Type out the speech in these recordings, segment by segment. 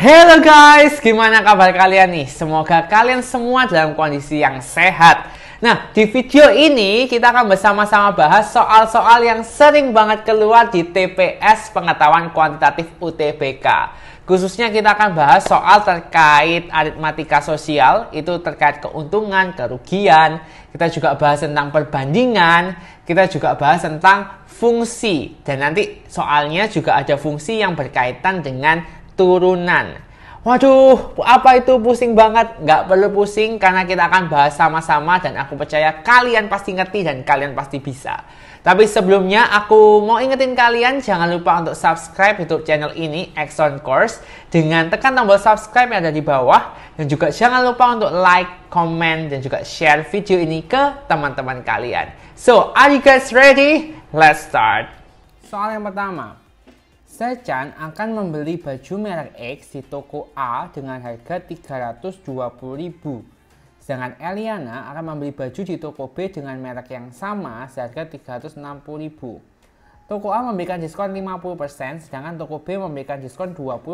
Hello guys, gimana kabar kalian nih? Semoga kalian semua dalam kondisi yang sehat. Nah, di video ini kita akan bersama-sama bahas soal-soal yang sering banget keluar di TPS Pengetahuan Kuantitatif UTBK. Khususnya kita akan bahas soal terkait aritmatika sosial, itu terkait keuntungan, kerugian. Kita juga bahas tentang perbandingan, kita juga bahas tentang fungsi. Dan nanti soalnya juga ada fungsi yang berkaitan dengan turunan. Waduh, apa itu pusing banget? Nggak perlu pusing karena kita akan bahas sama-sama dan aku percaya kalian pasti ngerti dan kalian pasti bisa. Tapi sebelumnya aku mau ingetin kalian jangan lupa untuk subscribe YouTube channel ini Exxon Course dengan tekan tombol subscribe yang ada di bawah dan juga jangan lupa untuk like, comment dan juga share video ini ke teman-teman kalian. So, are you guys ready? Let's start. Soal yang pertama, Sechan akan membeli baju merek X di toko A dengan harga 320.000. Sedangkan Eliana akan membeli baju di toko B dengan merek yang sama seharga 360.000. Toko A memberikan diskon 50%, sedangkan toko B memberikan diskon 20%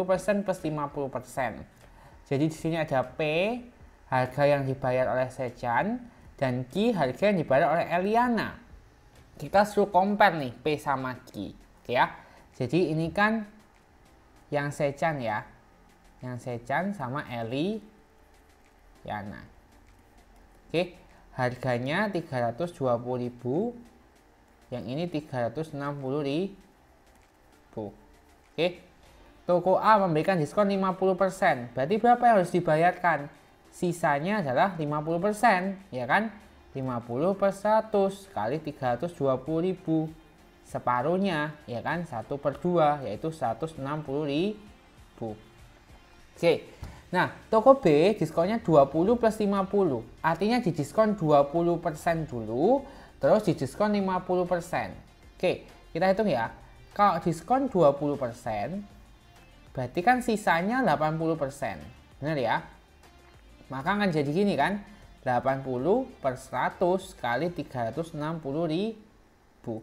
plus 50%. Jadi di sini ada P, harga yang dibayar oleh Sechan, dan Q, harga yang dibayar oleh Eliana. Kita suruh compare nih P sama Q, ya. Jadi ini kan yang Sechan ya. Yang Sechan sama Eli Yana. Oke, harganya 320.000. Yang ini 360.000. Oke. Toko A memberikan diskon 50%. Berarti berapa yang harus dibayarkan? Sisanya adalah 50%, ya kan? 50 per 100 kali 320 ribu separuhnya ya kan 1 per 2 yaitu 160 ribu oke nah toko B diskonnya 20 plus 50 artinya di diskon 20% dulu terus di diskon 50% oke kita hitung ya kalau diskon 20% berarti kan sisanya 80% bener ya maka akan jadi gini kan 80 per 100 kali 360 ribu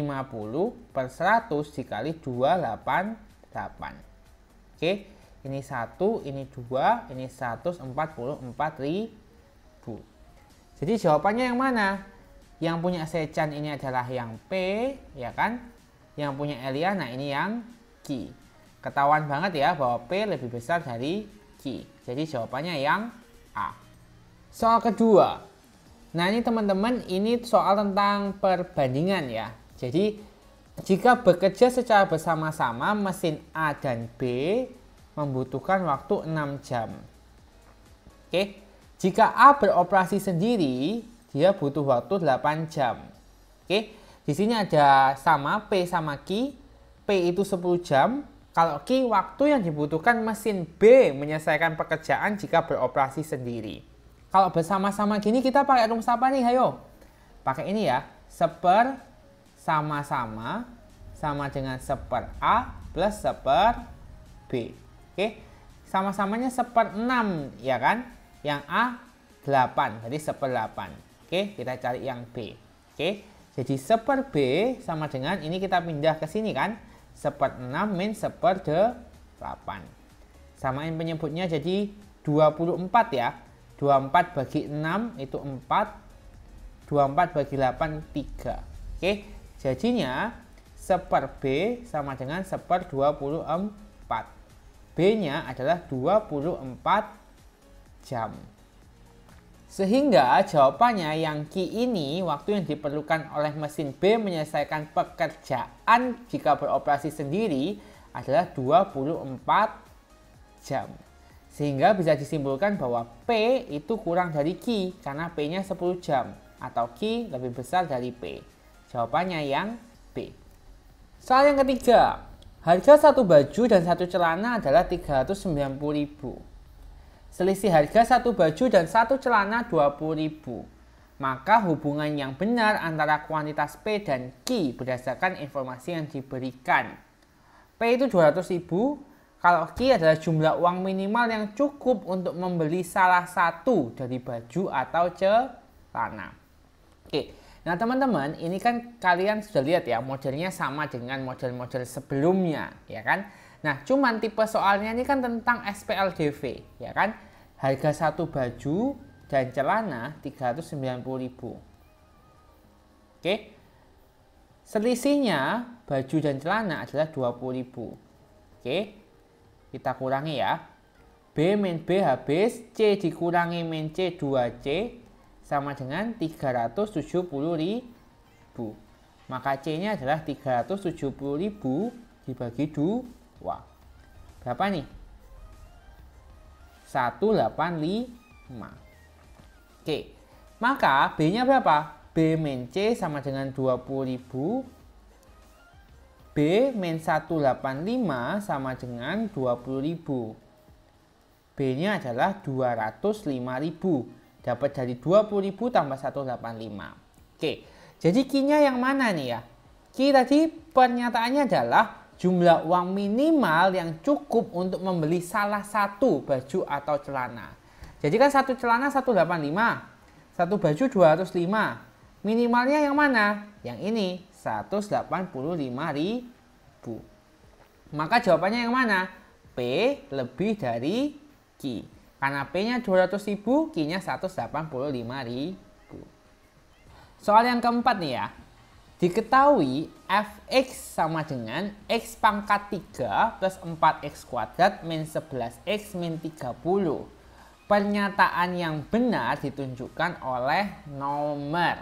50 per 100 dikali 288. Oke, ini 1, ini 2, ini 144 ribu. Jadi jawabannya yang mana? Yang punya Sechan ini adalah yang P, ya kan? Yang punya Eliana ini yang Q. Ketahuan banget ya bahwa P lebih besar dari Q. Jadi jawabannya yang A. Soal kedua, Nah ini teman-teman ini soal tentang perbandingan ya. Jadi jika bekerja secara bersama-sama mesin A dan B membutuhkan waktu 6 jam. Oke. Jika A beroperasi sendiri, dia butuh waktu 8 jam. Oke. Di sini ada sama P sama Q. P itu 10 jam. Kalau Q waktu yang dibutuhkan mesin B menyelesaikan pekerjaan jika beroperasi sendiri. Kalau bersama-sama gini kita pakai rumus apa nih? ayo? Pakai ini ya. Seper sama-sama sama dengan seper A plus seper B. Oke, sama-samanya seper 6 ya kan? Yang A 8, jadi seper 8. Oke, kita cari yang B. Oke, jadi seper B sama dengan, ini kita pindah ke sini kan? Seper 6 min seper 8. Samain penyebutnya jadi 24 ya. 24 bagi 6 itu 4. 24 bagi 8, 3. Oke, Jadinya seper B sama dengan seper 24. B-nya adalah 24 jam. Sehingga jawabannya yang Q ini waktu yang diperlukan oleh mesin B menyelesaikan pekerjaan jika beroperasi sendiri adalah 24 jam. Sehingga bisa disimpulkan bahwa P itu kurang dari Q karena P-nya 10 jam atau Q lebih besar dari P. Jawabannya yang B. Soal yang ketiga, harga satu baju dan satu celana adalah 390.000. Selisih harga satu baju dan satu celana 20.000. Maka hubungan yang benar antara kuantitas P dan Q berdasarkan informasi yang diberikan. P itu 200.000, kalau Q adalah jumlah uang minimal yang cukup untuk membeli salah satu dari baju atau celana. Oke, Nah teman-teman ini kan kalian sudah lihat ya modelnya sama dengan model-model sebelumnya ya kan. Nah cuman tipe soalnya ini kan tentang SPLDV ya kan. Harga satu baju dan celana 390.000 Oke. Selisihnya baju dan celana adalah 20.000 Oke. Kita kurangi ya. B min B habis, C dikurangi min C 2C, sama dengan 370.000. Maka C-nya adalah 370.000 dibagi 2. Berapa nih? 185. Oke. Maka B-nya berapa? B min C sama dengan 20.000 B min 185 sama dengan 20.000. B-nya adalah 205.000 dapat dari 20.000 tambah 185. Oke, jadi kinya yang mana nih ya? Ki tadi pernyataannya adalah jumlah uang minimal yang cukup untuk membeli salah satu baju atau celana. Jadi kan satu celana 185, satu baju 205. Minimalnya yang mana? Yang ini 185 ribu. Maka jawabannya yang mana? P lebih dari Q. Karena P-nya ribu, Q-nya ribu. Soal yang keempat nih ya. Diketahui fx sama dengan x pangkat 3 plus 4x kuadrat min 11x min 30. Pernyataan yang benar ditunjukkan oleh nomor.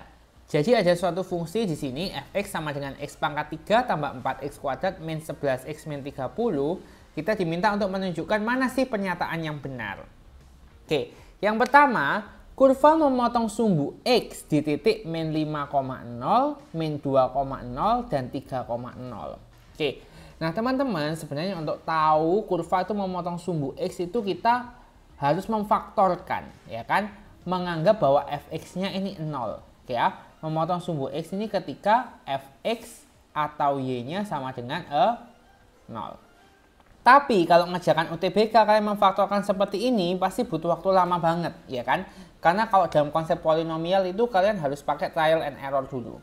Jadi ada suatu fungsi di sini fx sama dengan x pangkat 3 tambah 4x kuadrat min 11x min 30. Kita diminta untuk menunjukkan mana sih pernyataan yang benar. Oke, yang pertama, kurva memotong sumbu X di titik min 5,0, min 2,0, dan 3,0. Oke, nah teman-teman sebenarnya untuk tahu kurva itu memotong sumbu X itu kita harus memfaktorkan, ya kan? Menganggap bahwa fx-nya ini 0, ya. Memotong sumbu X ini ketika fx atau y-nya sama dengan e eh, 0. Tapi kalau mengerjakan UTBK kalian memfaktorkan seperti ini pasti butuh waktu lama banget, ya kan? Karena kalau dalam konsep polinomial itu kalian harus pakai trial and error dulu.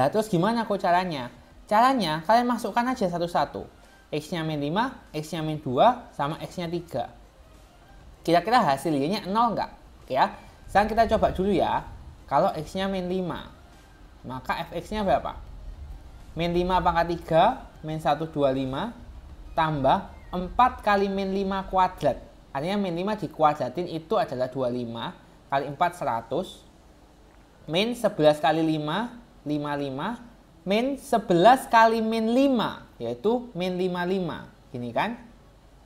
Nah terus gimana kok caranya? Caranya kalian masukkan aja satu-satu. X-nya min 5, X-nya min 2, sama X-nya 3. Kira-kira hasil Y-nya 0 nggak? Ya, sekarang kita coba dulu ya. Kalau X-nya min 5, maka Fx-nya berapa? Min 5 pangkat 3, min 1, 5, tambah 4 kali min 5 kuadrat. Artinya min 5 dikuadratin itu adalah 25 kali 4 100 min 11 kali 5 55 min 11 kali min 5 yaitu min 55. Kan? Ini kan?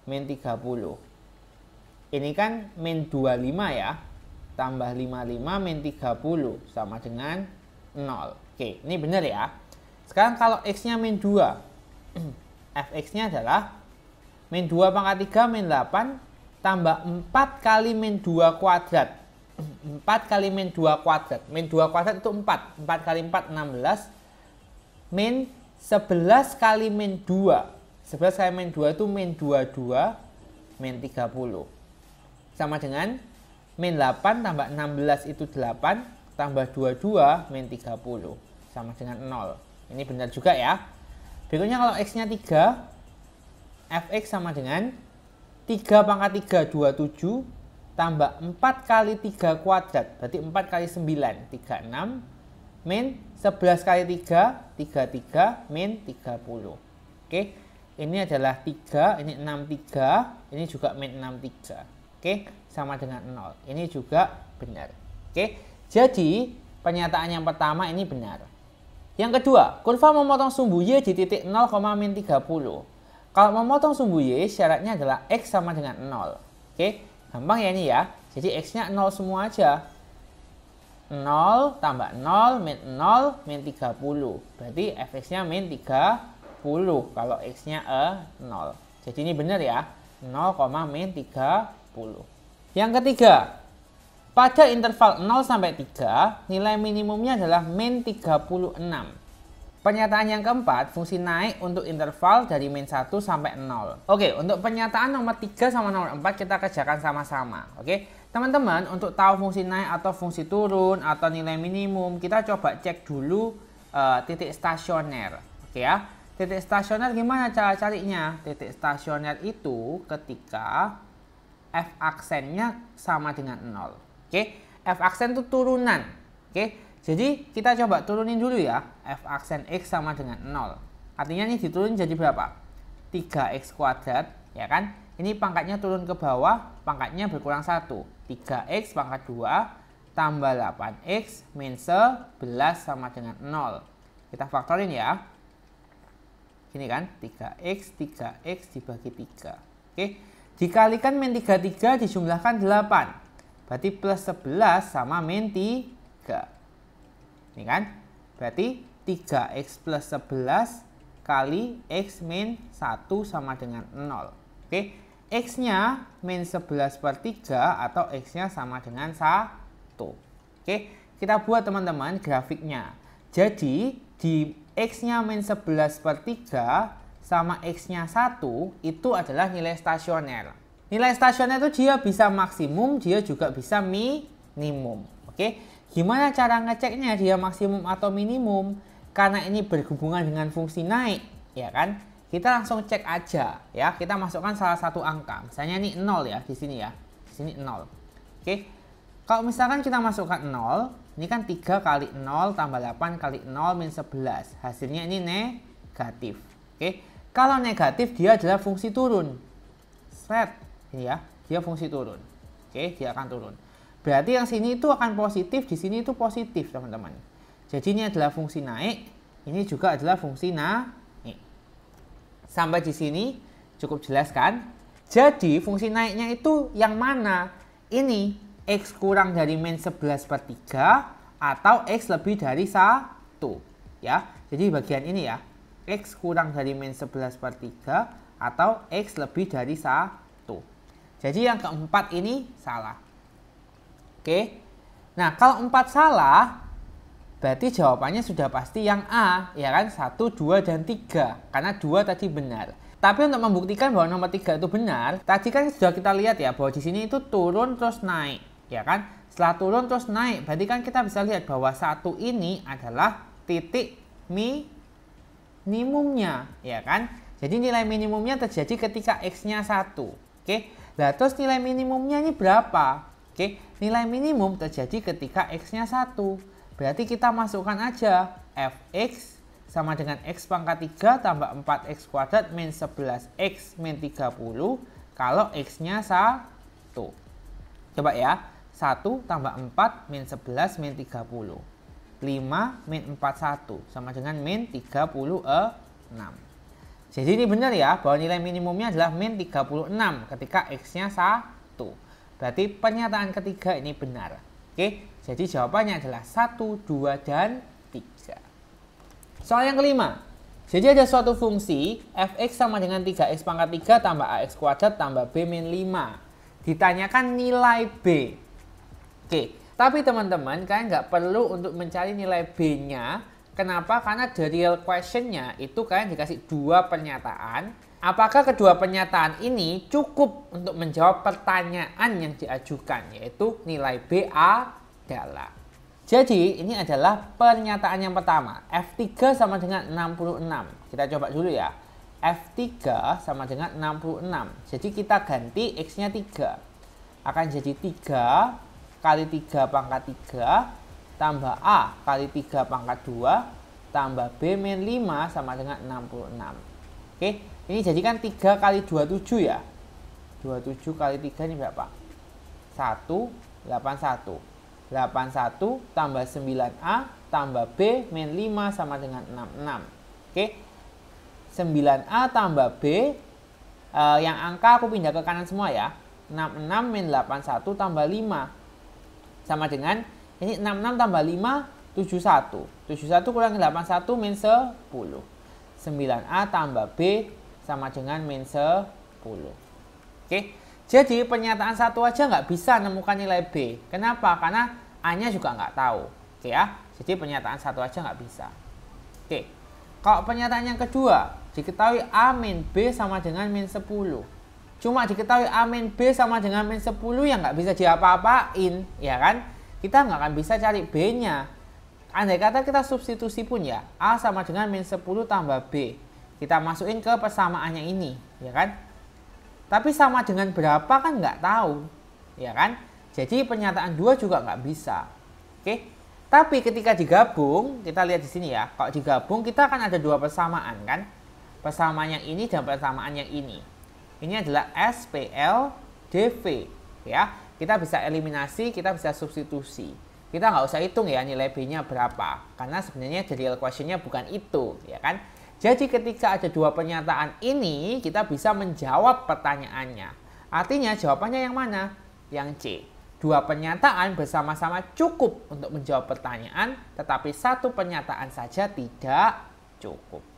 Min 30. Ini kan min 25 ya. Tambah 55 min 30 sama dengan 0. Oke, ini benar ya. Sekarang kalau x-nya min 2. fx-nya adalah min 2 pangkat 3 min 8 tambah 4 kali min 2 kuadrat. 4 kali min 2 kuadrat. Min 2 kuadrat itu 4. 4 kali 4, 16. Min 11 kali min 2. 11 kali min 2 itu min 22, min 30. Sama dengan min 8 tambah 16 itu 8, tambah 22, min 30. Sama dengan 0. Ini benar juga ya. Berikutnya kalau X-nya 3, Fx sama dengan 3 pangkat 3, 27, tambah 4 kali 3 kuadrat, berarti 4 kali 9, 36, min 11 kali 3, 33, min 30. Oke, ini adalah 3, ini 63, ini juga min 63. Oke, sama dengan 0. Ini juga benar. Oke, jadi pernyataan yang pertama ini benar. Yang kedua, kurva memotong sumbu Y di titik 0, min 30. Kalau memotong sumbu Y, syaratnya adalah X sama dengan 0. Oke, gampang ya ini ya. Jadi X-nya 0 semua aja. 0 tambah 0, min 0, min 30. Berarti fx-nya min 30 kalau x-nya e 0. Jadi ini benar ya, 0, min 30. Yang ketiga, pada interval 0 sampai 3, nilai minimumnya adalah min 36. Pernyataan yang keempat, fungsi naik untuk interval dari min 1 sampai 0. Oke, untuk pernyataan nomor 3 sama nomor 4 kita kerjakan sama-sama. Oke, teman-teman untuk tahu fungsi naik atau fungsi turun atau nilai minimum, kita coba cek dulu uh, titik stasioner. Oke ya, titik stasioner gimana cara carinya? Titik stasioner itu ketika f aksennya sama dengan 0. Oke, F aksen itu turunan. Oke, jadi kita coba turunin dulu ya. F aksen X sama dengan 0. Artinya ini diturun jadi berapa? 3X kuadrat, ya kan? Ini pangkatnya turun ke bawah, pangkatnya berkurang 1. 3X pangkat 2 tambah 8X min 11 sama dengan 0. Kita faktorin ya. Ini kan, 3X, 3X dibagi 3. Oke, dikalikan min 33 dijumlahkan 8. Berarti plus 11 sama min 3. Ini kan? Berarti 3x plus 11 kali x min 1 sama dengan 0. Oke, x-nya min 11 per 3 atau x-nya sama dengan 1. Oke, kita buat teman-teman grafiknya. Jadi, di x-nya min 11 per 3 sama x-nya 1 itu adalah nilai stasioner. Nilai stasiunnya itu dia bisa maksimum, dia juga bisa minimum. Oke, gimana cara ngeceknya dia maksimum atau minimum? Karena ini berhubungan dengan fungsi naik, ya kan? Kita langsung cek aja ya. Kita masukkan salah satu angka. Misalnya ini 0 ya di sini ya. Di sini 0. Oke. Kalau misalkan kita masukkan 0, ini kan 3 kali 0 tambah 8 kali 0 min 11. Hasilnya ini negatif. Oke. Kalau negatif dia adalah fungsi turun. Set ya dia fungsi turun oke dia akan turun berarti yang sini itu akan positif di sini itu positif teman-teman jadi ini adalah fungsi naik ini juga adalah fungsi naik sampai di sini cukup jelas kan jadi fungsi naiknya itu yang mana ini X kurang dari min 11 per 3 atau X lebih dari satu, ya jadi bagian ini ya X kurang dari min 11 per 3 atau X lebih dari satu. Jadi yang keempat ini salah. Oke. Nah, kalau empat salah, berarti jawabannya sudah pasti yang A, ya kan? satu, dua dan tiga, Karena dua tadi benar. Tapi untuk membuktikan bahwa nomor tiga itu benar, tadi kan sudah kita lihat ya bahwa di sini itu turun terus naik, ya kan? Setelah turun terus naik, berarti kan kita bisa lihat bahwa satu ini adalah titik minimumnya, ya kan? Jadi nilai minimumnya terjadi ketika x-nya 1. Oke. Nah, terus nilai minimumnya ini berapa? Oke, nilai minimum terjadi ketika x-nya 1. Berarti kita masukkan aja fx sama dengan x pangkat 3 tambah 4x kuadrat min 11x min 30 kalau x-nya 1. Coba ya, 1 tambah 4 min 11 min 30. 5 min 41 sama dengan min 36. Jadi ini benar ya bahwa nilai minimumnya adalah min 36 ketika x-nya 1. Berarti pernyataan ketiga ini benar. Oke, jadi jawabannya adalah 1, 2, dan 3. Soal yang kelima. Jadi ada suatu fungsi fx sama dengan 3x pangkat 3 tambah ax kuadrat tambah b min 5. Ditanyakan nilai b. Oke, tapi teman-teman kalian nggak perlu untuk mencari nilai b-nya Kenapa? Karena the real questionnya itu kalian dikasih dua pernyataan. Apakah kedua pernyataan ini cukup untuk menjawab pertanyaan yang diajukan, yaitu nilai B adalah. Jadi ini adalah pernyataan yang pertama. F3 sama dengan 66. Kita coba dulu ya. F3 sama dengan 66. Jadi kita ganti X-nya 3. Akan jadi 3 kali 3 pangkat 3 tambah A kali 3 pangkat 2 tambah B min 5 sama dengan 66. Oke, ini jadikan 3 kali 27 ya. 27 kali 3 ini berapa? 1, 81. 81 tambah 9A tambah B min 5 sama dengan 66. Oke, 9A tambah B eh, yang angka aku pindah ke kanan semua ya. 66 min 81 tambah 5 sama dengan ini 66 tambah 5, 71. 71 kurang 81 min 10. 9A tambah B sama dengan min 10. Oke, jadi pernyataan satu aja nggak bisa nemukan nilai B. Kenapa? Karena A-nya juga nggak tahu. Oke ya, jadi pernyataan satu aja nggak bisa. Oke, kalau pernyataan yang kedua, diketahui A min B sama dengan min 10. Cuma diketahui A min B sama dengan min 10 yang nggak bisa diapa-apain, ya kan? kita nggak akan bisa cari B-nya. Andai kata kita substitusi pun ya, A sama dengan min 10 tambah B. Kita masukin ke persamaannya ini, ya kan? Tapi sama dengan berapa kan nggak tahu, ya kan? Jadi pernyataan 2 juga nggak bisa, oke? Tapi ketika digabung, kita lihat di sini ya, kalau digabung kita akan ada dua persamaan kan? Persamaan yang ini dan persamaan yang ini. Ini adalah SPL DV, ya kita bisa eliminasi, kita bisa substitusi. Kita nggak usah hitung ya nilai B-nya berapa, karena sebenarnya jadi equation-nya bukan itu, ya kan? Jadi ketika ada dua pernyataan ini, kita bisa menjawab pertanyaannya. Artinya jawabannya yang mana? Yang C. Dua pernyataan bersama-sama cukup untuk menjawab pertanyaan, tetapi satu pernyataan saja tidak cukup.